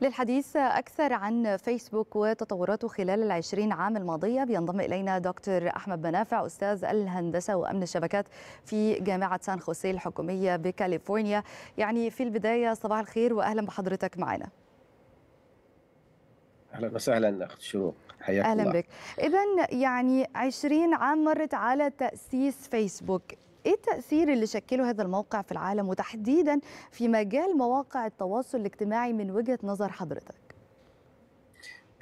للحديث أكثر عن فيسبوك وتطوراته خلال العشرين عام الماضية بينضم إلينا دكتور أحمد منافع أستاذ الهندسة وأمن الشبكات في جامعة سان خوسيه الحكومية بكاليفورنيا يعني في البداية صباح الخير وأهلا بحضرتك معنا اهلا وسهلا اخت شروق حياك اهلا الله. بك اذا يعني 20 عام مرت على تاسيس فيسبوك ايه التاثير اللي شكله هذا الموقع في العالم وتحديدا في مجال مواقع التواصل الاجتماعي من وجهه نظر حضرتك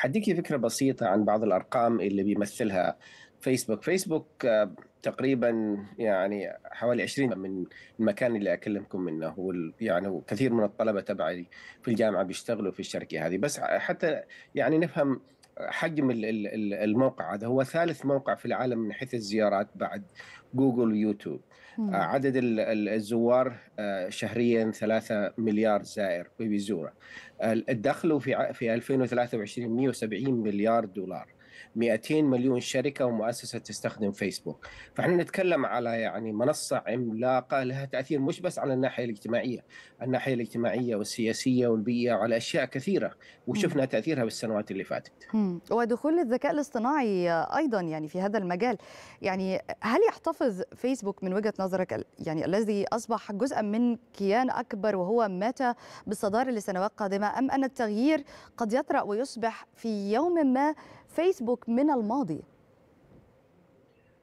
هديكي فكره بسيطه عن بعض الارقام اللي بيمثلها فيسبوك فيسبوك آه، تقريبا يعني حوالي 20 من المكان اللي اكلمكم منه يعني كثير من الطلبه تبعي في الجامعه بيشتغلوا في الشركه هذه بس حتى يعني نفهم حجم الموقع هذا هو ثالث موقع في العالم من حيث الزيارات بعد جوجل ويوتيوب مم. آه، عدد الزوار آه، شهريا ثلاثة مليار زائر بيزوره الدخل في في 2023 170 مليار دولار 200 مليون شركه ومؤسسه تستخدم فيسبوك فاحنا نتكلم على يعني منصه عملاقه لها تاثير مش بس على الناحيه الاجتماعيه الناحيه الاجتماعيه والسياسيه والبيئه وعلى اشياء كثيره وشفنا تاثيرها بالسنوات اللي فاتت ودخول الذكاء الاصطناعي ايضا يعني في هذا المجال يعني هل يحتفظ فيسبوك من وجهه نظرك يعني الذي اصبح جزءا من كيان اكبر وهو متى بالصداره لسنوات قادمه ام ان التغيير قد يطرا ويصبح في يوم ما فيسبوك من الماضي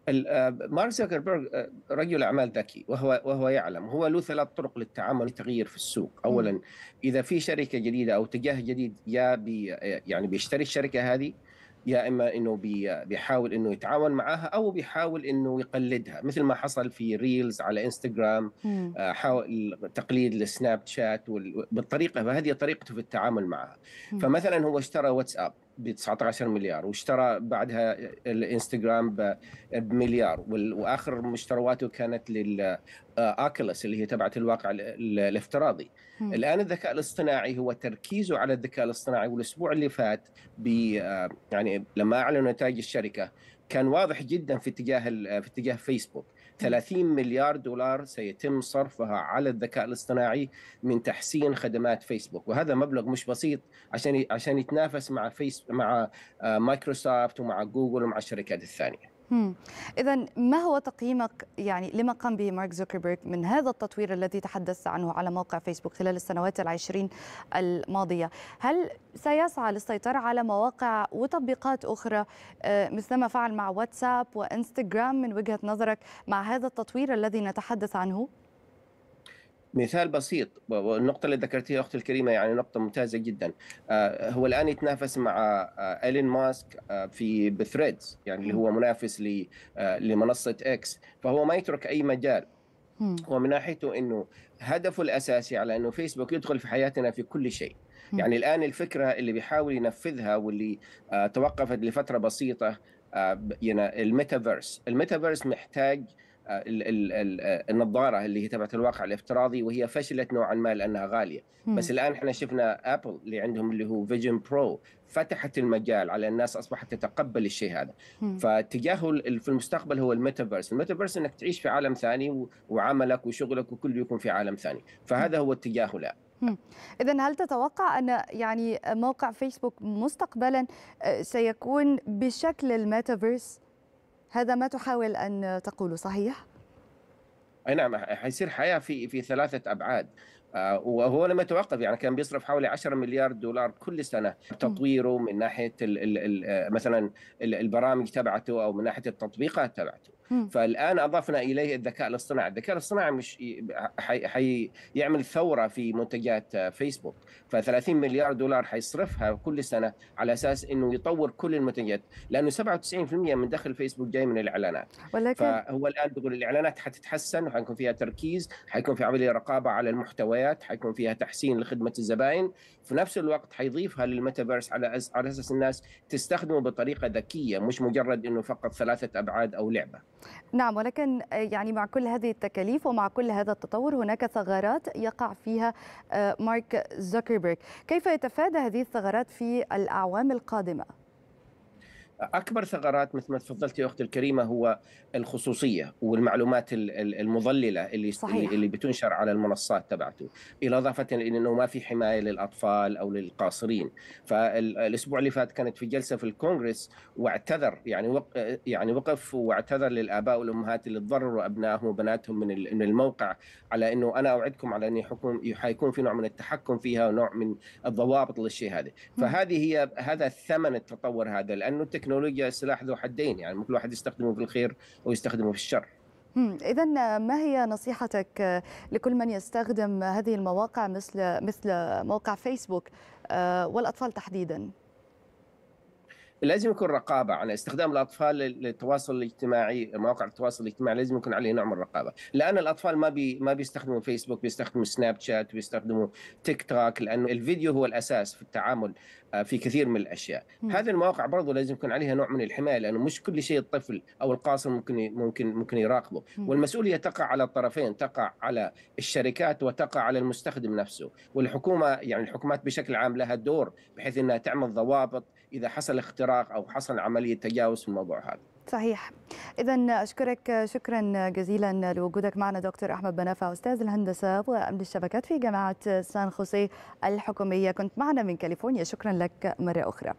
آه، مارك زوكربيرغ آه، رجل اعمال ذكي وهو وهو يعلم هو له ثلاث طرق للتعامل والتغيير في السوق اولا اذا في شركه جديده او اتجاه جديد يا بي آه، يعني بيشتري الشركه هذه يا اما انه بي بيحاول انه يتعاون معاها او بيحاول انه يقلدها مثل ما حصل في ريلز على انستغرام حاول تقليد السناب شات بالطريقه فهذه طريقته في التعامل معها فمثلا هو اشترى واتساب ب 19 مليار واشترى بعدها الانستغرام بمليار واخر مشترواته كانت للاكلس آه، اللي هي تبعت الواقع الافتراضي الان الذكاء الاصطناعي هو تركيزه على الذكاء الاصطناعي والاسبوع اللي فات آه، يعني لما اعلنوا نتائج الشركه كان واضح جدا في اتجاه في اتجاه فيسبوك 30 مليار دولار سيتم صرفها على الذكاء الاصطناعي من تحسين خدمات فيسبوك وهذا مبلغ مش بسيط عشان عشان يتنافس مع فيس مع آه، مايكروسوفت ومع جوجل ومع الشركات الثانيه إذا ما هو تقييمك يعني لما قام به مارك زوكربيرغ من هذا التطوير الذي تحدثت عنه على موقع فيسبوك خلال السنوات العشرين الماضية هل سيسعى للسيطرة على مواقع وتطبيقات أخرى آه، مثلما فعل مع واتساب وإنستغرام من وجهة نظرك مع هذا التطوير الذي نتحدث عنه؟ مثال بسيط والنقطة اللي ذكرتيها أختي الكريمة يعني نقطة ممتازة جدا آه، هو الآن يتنافس مع إيلين آه، ماسك آه، في بثريدز يعني اللي هو منافس لمنصة إكس فهو ما يترك أي مجال ومن ناحيته أنه هدفه الأساسي على أنه فيسبوك يدخل في حياتنا في كل شيء يعني الآن الفكرة اللي بيحاول ينفذها واللي توقفت لفترة بسيطة الميتافيرس الميتافيرس محتاج آه، آه، النظاره اللي هي تبعت الواقع الافتراضي وهي فشلت نوعا ما لانها غاليه مم. بس الان احنا شفنا ابل اللي عندهم اللي هو فيجن برو فتحت المجال على الناس اصبحت تتقبل الشيء هذا مم. فاتجاهه في المستقبل هو الميتافيرس الميتافيرس انك تعيش في عالم ثاني وعملك وشغلك وكله يكون في عالم ثاني فهذا هو اتجاهه الان إذا هل تتوقع أن يعني موقع فيسبوك مستقبلا آه، سيكون بشكل الميتافيرس؟ هذا ما تحاول أن تقوله صحيح؟ اي نعم حيصير حياه في في ثلاثه ابعاد آه، وهو لم يتوقف يعني كان بيصرف حوالي 10 مليار دولار كل سنه تطويره من ناحيه الـ الـ مثلا البرامج تبعته او من ناحيه التطبيقات تبعته فالان اضفنا اليه الذكاء الاصطناعي الذكاء الاصطناعي مش حي... حي يعمل ثوره في منتجات فيسبوك ف30 مليار دولار حيصرفها كل سنه على اساس انه يطور كل المنتجات لانه 97% من دخل فيسبوك جاي من الاعلانات ولكن فهو الان بيقول الاعلانات حتتحسن وحيكون فيها تركيز حيكون في عمليه رقابه على المحتويات حيكون فيها تحسين لخدمه الزباين في نفس الوقت حيضيفها للميتافيرس على على اساس الناس تستخدمه بطريقه ذكيه مش مجرد انه فقط ثلاثه ابعاد او لعبه نعم ولكن آه، يعني مع كل هذه التكاليف ومع كل هذا التطور هناك ثغرات يقع فيها آه، مارك زوكربيرغ كيف يتفادى هذه الثغرات في الأعوام القادمة؟ اكبر ثغرات مثل ما تفضلتي اختي الكريمه هو الخصوصيه والمعلومات المضلله اللي صحيح. اللي بتنشر على المنصات تبعته الى اضافه الى انه ما في حمايه للاطفال او للقاصرين فالاسبوع اللي فات كانت في جلسه في الكونغرس واعتذر يعني وق... يعني وقف واعتذر للاباء والامهات اللي تضرروا ابنائهم وبناتهم من من الموقع على انه انا اوعدكم على اني حكم حيكون في نوع من التحكم فيها ونوع من الضوابط للشيء هذا فهذه هي هذا ثمن التطور هذا لانه التكنولوجيا سلاح ذو حدين يعني ممكن الواحد يستخدمه في الخير ويستخدمه في الشر إذا ما هي نصيحتك لكل من يستخدم هذه المواقع مثل مثل موقع فيسبوك آه، والأطفال تحديدا؟ لازم يكون رقابه على استخدام الاطفال للتواصل الاجتماعي مواقع التواصل الاجتماعي لازم يكون عليه نوع من الرقابه لان الاطفال ما بي ما بيستخدموا فيسبوك بيستخدموا سناب شات بيستخدموا تيك توك لانه الفيديو هو الاساس في التعامل آه، في كثير من الاشياء هذه المواقع برضو لازم يكون عليها نوع من الحمايه لانه مش كل شيء الطفل او القاصر ممكن ممكن ممكن يراقبه والمسؤوليه تقع على الطرفين تقع على الشركات وتقع على المستخدم نفسه والحكومه يعني الحكومات بشكل عام لها دور بحيث انها تعمل ضوابط اذا حصل اختراق او حصل عمليه تجاوز في الموضوع هذا صحيح اذا اشكرك شكرا جزيلا لوجودك معنا دكتور احمد بنافع استاذ الهندسه وامن الشبكات في جامعه سان خوسيه الحكوميه كنت معنا من كاليفورنيا شكرا لك مره اخرى